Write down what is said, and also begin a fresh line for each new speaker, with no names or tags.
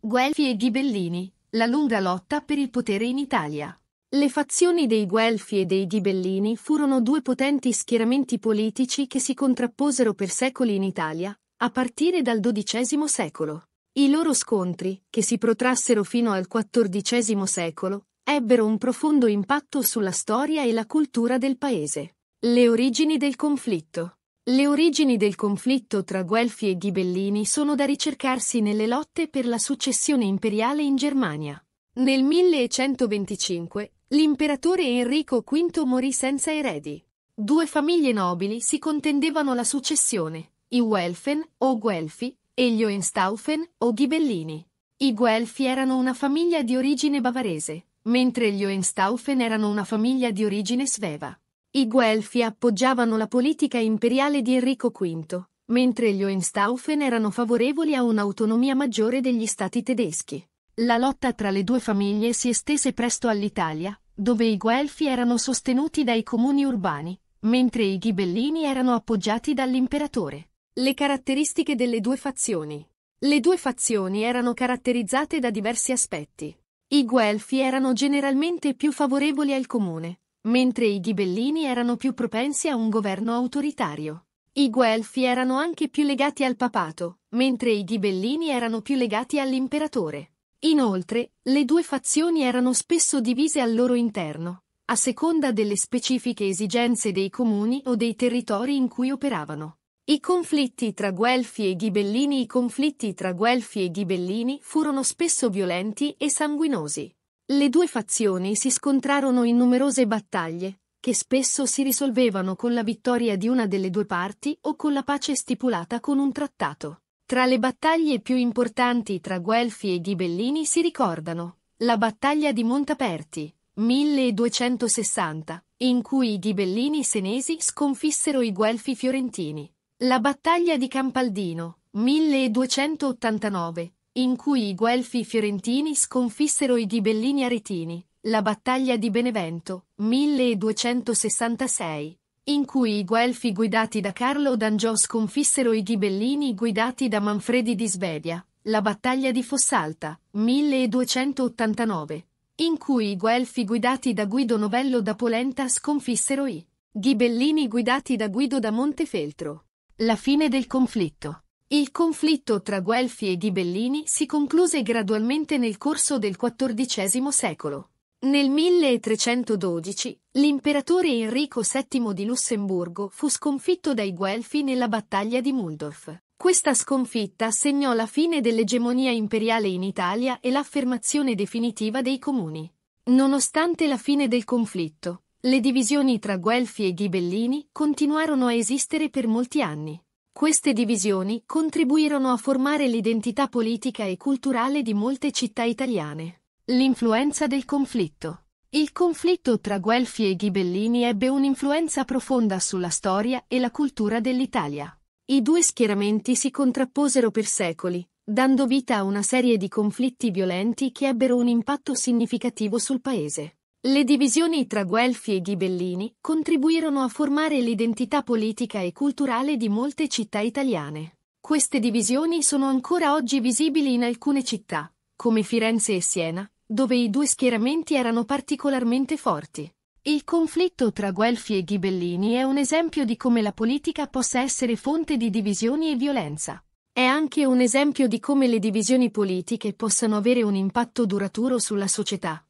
Guelfi e Ghibellini, la lunga lotta per il potere in Italia. Le fazioni dei Guelfi e dei Ghibellini furono due potenti schieramenti politici che si contrapposero per secoli in Italia, a partire dal XII secolo. I loro scontri, che si protrassero fino al XIV secolo, ebbero un profondo impatto sulla storia e la cultura del paese. Le origini del conflitto le origini del conflitto tra Guelfi e Ghibellini sono da ricercarsi nelle lotte per la successione imperiale in Germania. Nel 1125 l'imperatore Enrico V morì senza eredi. Due famiglie nobili si contendevano la successione, i Guelfen o Guelfi e gli Hohenstaufen o Ghibellini. I Guelfi erano una famiglia di origine bavarese, mentre gli Hohenstaufen erano una famiglia di origine sveva. I Guelfi appoggiavano la politica imperiale di Enrico V, mentre gli Hohenstaufen erano favorevoli a un'autonomia maggiore degli stati tedeschi. La lotta tra le due famiglie si estese presto all'Italia, dove i Guelfi erano sostenuti dai comuni urbani, mentre i Ghibellini erano appoggiati dall'imperatore. Le caratteristiche delle due fazioni Le due fazioni erano caratterizzate da diversi aspetti. I Guelfi erano generalmente più favorevoli al comune, Mentre i ghibellini erano più propensi a un governo autoritario. I guelfi erano anche più legati al papato, mentre i ghibellini erano più legati all'imperatore. Inoltre, le due fazioni erano spesso divise al loro interno, a seconda delle specifiche esigenze dei comuni o dei territori in cui operavano. I conflitti tra Guelfi e Ghibellini I conflitti tra Guelfi e Ghibellini furono spesso violenti e sanguinosi. Le due fazioni si scontrarono in numerose battaglie, che spesso si risolvevano con la vittoria di una delle due parti o con la pace stipulata con un trattato. Tra le battaglie più importanti tra Guelfi e Ghibellini si ricordano la battaglia di Montaperti, 1260, in cui i Ghibellini senesi sconfissero i Guelfi fiorentini, la battaglia di Campaldino, 1289, in cui i Guelfi fiorentini sconfissero i Ghibellini aretini, la battaglia di Benevento, 1266, in cui i Guelfi guidati da Carlo d'Angio sconfissero i Ghibellini guidati da Manfredi di Svedia, la battaglia di Fossalta, 1289, in cui i Guelfi guidati da Guido Novello da Polenta sconfissero i Ghibellini guidati da Guido da Montefeltro. La fine del conflitto. Il conflitto tra Guelfi e Ghibellini si concluse gradualmente nel corso del XIV secolo. Nel 1312, l'imperatore Enrico VII di Lussemburgo fu sconfitto dai Guelfi nella battaglia di Muldorf. Questa sconfitta segnò la fine dell'egemonia imperiale in Italia e l'affermazione definitiva dei comuni. Nonostante la fine del conflitto, le divisioni tra Guelfi e Ghibellini continuarono a esistere per molti anni. Queste divisioni contribuirono a formare l'identità politica e culturale di molte città italiane. L'influenza del conflitto. Il conflitto tra Guelfi e Ghibellini ebbe un'influenza profonda sulla storia e la cultura dell'Italia. I due schieramenti si contrapposero per secoli, dando vita a una serie di conflitti violenti che ebbero un impatto significativo sul paese. Le divisioni tra Guelfi e Ghibellini contribuirono a formare l'identità politica e culturale di molte città italiane. Queste divisioni sono ancora oggi visibili in alcune città, come Firenze e Siena, dove i due schieramenti erano particolarmente forti. Il conflitto tra Guelfi e Ghibellini è un esempio di come la politica possa essere fonte di divisioni e violenza. È anche un esempio di come le divisioni politiche possano avere un impatto duraturo sulla società,